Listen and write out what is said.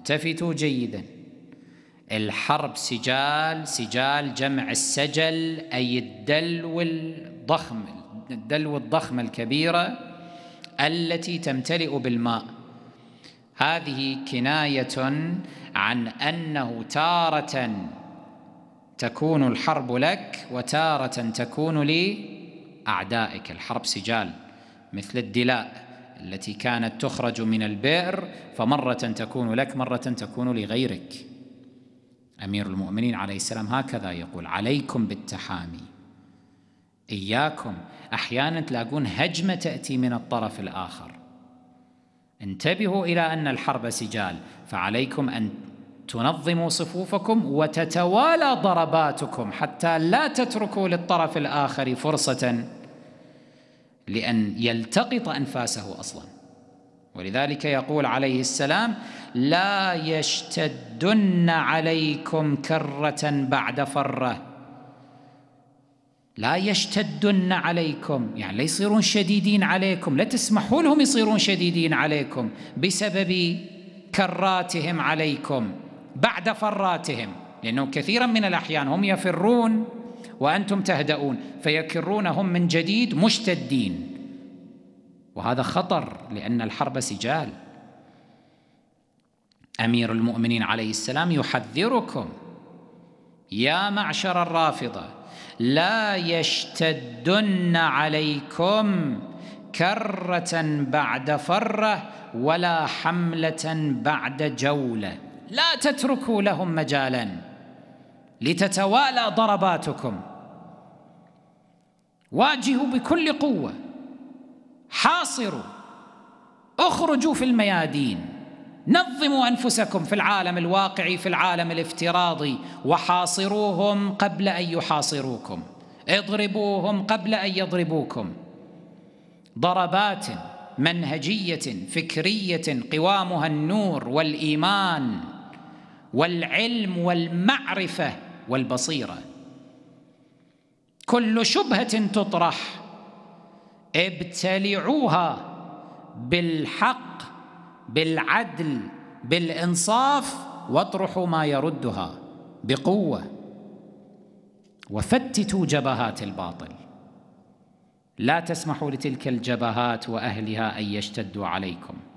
التفتوا جيدا الحرب سجال سجال جمع السجل أي الدلو الضخم الدلو الضخمة الكبيرة التي تمتلئ بالماء هذه كناية عن أنه تارة تكون الحرب لك وتارة تكون لأعدائك الحرب سجال مثل الدلاء التي كانت تخرج من البئر فمرة تكون لك مرة تكون لغيرك أمير المؤمنين عليه السلام هكذا يقول عليكم بالتحامي إياكم أحيانا تلاقون هجمة تأتي من الطرف الآخر انتبهوا إلى أن الحرب سجال فعليكم أن تنظموا صفوفكم وتتوالى ضرباتكم حتى لا تتركوا للطرف الآخر فرصة لأن يلتقط أنفاسه أصلا ولذلك يقول عليه السلام لا يشتدن عليكم كرة بعد فرة لا يشتدن عليكم يعني لا يصيرون شديدين عليكم لا تسمحوا لهم يصيرون شديدين عليكم بسبب كراتهم عليكم بعد فراتهم لأنه كثيرا من الأحيان هم يفرون وأنتم تهدؤون فيكرون هم من جديد مشتدين وهذا خطر لأن الحرب سجال أمير المؤمنين عليه السلام يحذركم يا معشر الرافضة لا يشتدن عليكم كرة بعد فرة ولا حملة بعد جولة لا تتركوا لهم مجالا لتتوالى ضرباتكم واجهوا بكل قوة حاصروا اخرجوا في الميادين نظموا أنفسكم في العالم الواقعي في العالم الافتراضي وحاصروهم قبل أن يحاصروكم اضربوهم قبل أن يضربوكم ضربات منهجيه فكريه قوامها النور والايمان والعلم والمعرفه والبصيره كل شبهة تطرح ابتلعوها بالحق بالعدل بالإنصاف واطرحوا ما يردها بقوة وفتتوا جبهات الباطل لا تسمحوا لتلك الجبهات وأهلها أن يشتدوا عليكم